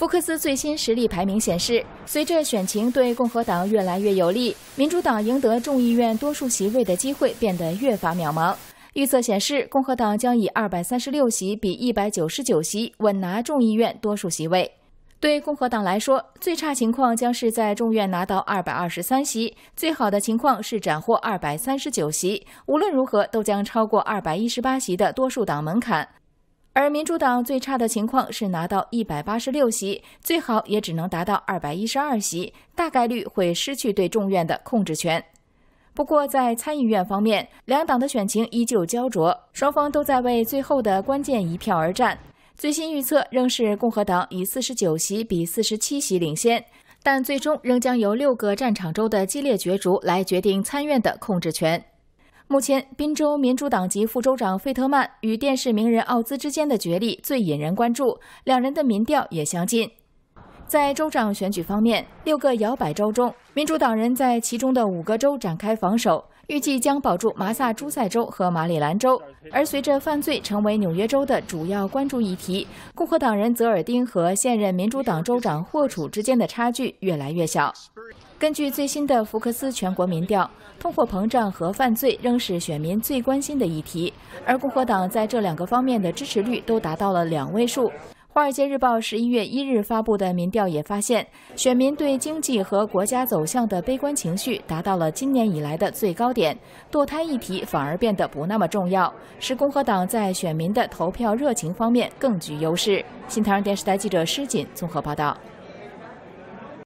福克斯最新实力排名显示，随着选情对共和党越来越有利，民主党赢得众议院多数席位的机会变得越发渺茫。预测显示，共和党将以二百三十六席比一百九十九席稳拿众议院多数席位。对共和党来说，最差情况将是在众院拿到二百二十三席，最好的情况是斩获二百三十九席。无论如何，都将超过二百一十八席的多数党门槛。而民主党最差的情况是拿到一百八十六席，最好也只能达到二百一十二席，大概率会失去对众院的控制权。不过，在参议院方面，两党的选情依旧焦灼，双方都在为最后的关键一票而战。最新预测仍是共和党以四十九席比四十七席领先，但最终仍将由六个战场州的激烈角逐来决定参院的控制权。目前，宾州民主党籍副州长费特曼与电视名人奥兹之间的角力最引人关注，两人的民调也相近。在州长选举方面，六个摇摆州中，民主党人在其中的五个州展开防守，预计将保住马萨诸塞州和马里兰州。而随着犯罪成为纽约州的主要关注议题，共和党人泽尔丁和现任民主党州长霍楚之间的差距越来越小。根据最新的福克斯全国民调，通货膨胀和犯罪仍是选民最关心的议题，而共和党在这两个方面的支持率都达到了两位数。华尔街日报十一月一日发布的民调也发现，选民对经济和国家走向的悲观情绪达到了今年以来的最高点，堕胎议题反而变得不那么重要，使共和党在选民的投票热情方面更具优势。新唐人电视台记者施锦综合报道。